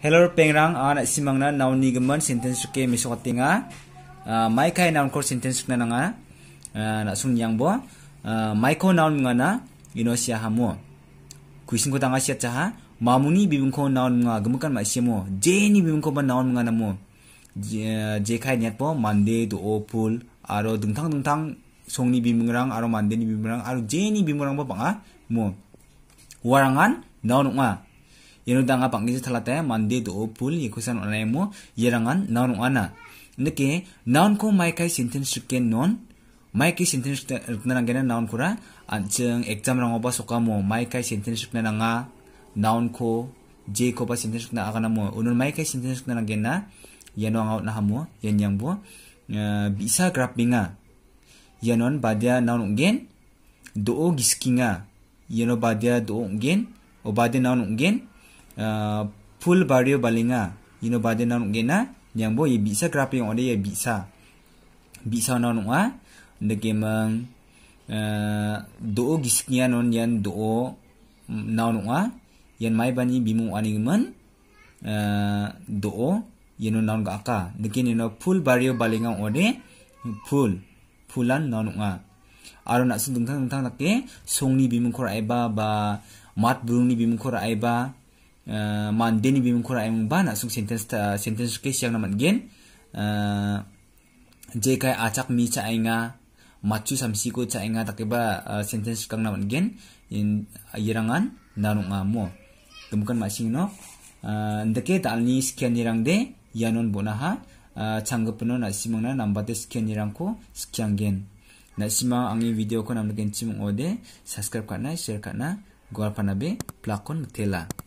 Hello pengrang an ah, simangna now ni gaman sentence ke misokatinga ah, mai kai noun kor sentence na nga ah, na sung yang bo mai ko noun nga na ino sia hamu kuising ko tanga sia cha ha mamuni bibung ko noun nga gamukan mai semo je ni bibung ko ba noun nga na mo je kai nyat bo mande do opul aro dungtang dungtang song ni bibung rang aro mande ni bibung rang aro je ni bibung rang ba banga mo warangan noun nga yenu danga bangi se thala mandi do pul ikusan kusan yerangan non ana nike non ko mai kai sentence ke non mai kai sentence ta rukna ngena non kura anchang exam rang oba soka mo mai kai sentence ke nanga non ko je ko ba sentence na agana mo unun mai kai sentence ke nangena yenu anga na hamu yen yang bo eh, bisa grappinga yenon badia non ngen do giskinga yenobadia do ngen obade non ngen Full uh, bario balinga ino bade na nge na yang bo ye bisa grapi yang ode ye bisa bisa na nuwa de gemang ah. do uh, giskia non yan do mm, na nuwa ah. yan mai bani bimu ani man uh, do yeno na nga ka de gen ino pul bario balinga ode full, pulan na nuwa ah. aro na sundung thang thang nakke songni bimu khora aiba ba mat burung ni bimu khora aiba Uh, man deni bim kura em ba na sung sentence ta uh, sentence ke siang naman gen uh, je kai achak mi cha ainga machu samsi ko cha ainga takeba sentence kang naman gen in yirangan narunga mo kemukan masing no ndake ta alni scan yirang de yanon bona ha changgapno na simang na namba de scan yirang ko scan gen na simang angi video ko namgen chimong ode subscribe kana share karna gwal panabe plakon tela